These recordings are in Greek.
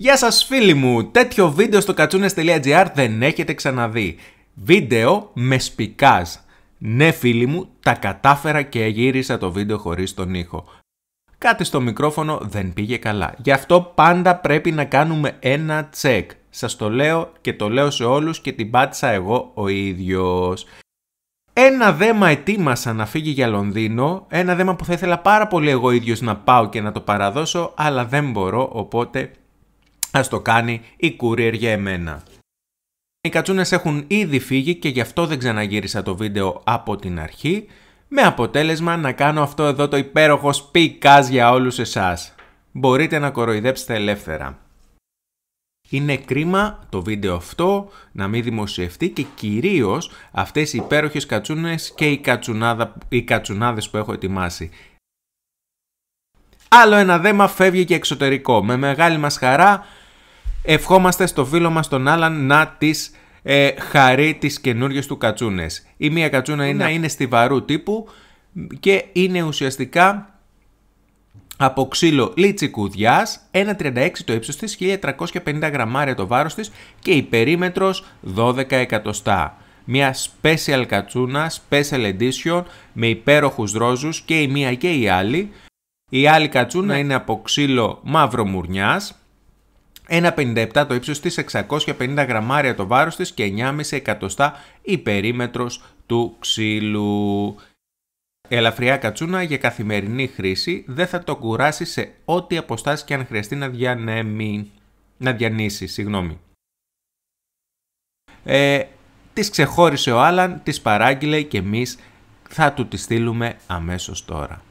Γεια σας φίλοι μου, τέτοιο βίντεο στο κατσούνες.gr δεν έχετε ξαναδεί. Βίντεο με σπικάζ. Ναι φίλοι μου, τα κατάφερα και γύρισα το βίντεο χωρίς τον ήχο. Κάτι στο μικρόφωνο δεν πήγε καλά. Γι' αυτό πάντα πρέπει να κάνουμε ένα τσεκ. Σας το λέω και το λέω σε όλους και την πάτησα εγώ ο ίδιος. Ένα δέμα ετοίμασα να φύγει για Λονδίνο, ένα δέμα που θα ήθελα πάρα πολύ εγώ ίδιος να πάω και να το παραδώσω, αλλά δεν μπορώ, οπότε Ας το κάνει η courier για εμένα. Οι κατσούνες έχουν ήδη φύγει και γι' αυτό δεν ξαναγύρισα το βίντεο από την αρχή, με αποτέλεσμα να κάνω αυτό εδώ το υπέροχο σπίκας για όλους εσάς. Μπορείτε να κοροϊδέψετε ελεύθερα. Είναι κρίμα το βίντεο αυτό να μην δημοσιευτεί και κυρίως αυτές οι υπέροχες κατσούνες και οι, κατσουνάδα, κατσουνάδες που έχω ετοιμάσει. Άλλο ένα δέμα φεύγει και εξωτερικό. Με μεγάλη μας χαρά Ευχόμαστε στο φίλο μας τον Άλαν να της ε, χαρεί τις καινούριες του κατσούνες. Η μία κατσούνα είναι, ναι. είναι στιβαρού τύπου και είναι ουσιαστικά από ξύλο λιτσικουδιάς, 1,36 το ύψος της, 1.350 γραμμάρια το βάρος της και η περίμετρος 12 εκατοστά. Μια special κατσούνα, special edition, με υπέροχους ρόζους και η μία και η άλλη. Η άλλη κατσούνα ναι. είναι από ξύλο μαύρο μουρνιάς, 1,57 το ύψος της, 650 γραμμάρια το βάρος της και 9,5 εκατοστά η περίμετρος του ξύλου. Ελαφριά κατσούνα για καθημερινή χρήση δεν θα το κουράσει σε ό,τι αποστάσεις και αν χρειαστεί να, διανύσει. Συγγνώμη. Ε, τις ξεχώρισε ο Άλαν, τις παράγγειλε και εμείς θα του τη στείλουμε αμέσως τώρα.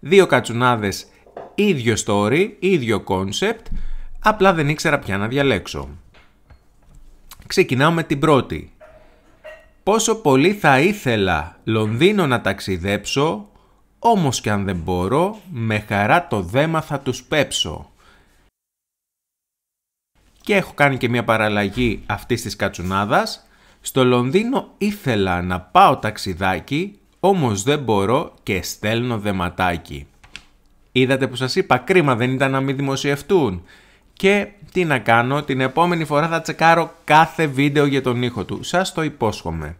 Δύο κατσουνάδες ίδιο story, ίδιο concept, απλά δεν ήξερα πια να διαλέξω. Ξεκινάω με την πρώτη. Πόσο πολύ θα ήθελα Λονδίνο να ταξιδέψω, όμως και αν δεν μπορώ, με χαρά το δέμα θα τους πέψω. Και έχω κάνει και μια παραλλαγή αυτής της κατσουνάδας. Στο Λονδίνο ήθελα να πάω ταξιδάκι, όμως δεν μπορώ και στέλνω δεματάκι. Είδατε που σας είπα, κρίμα δεν ήταν να μην δημοσιευτούν. Και τι να κάνω, την επόμενη φορά θα τσεκάρω κάθε βίντεο για τον ήχο του. Σας το υπόσχομαι.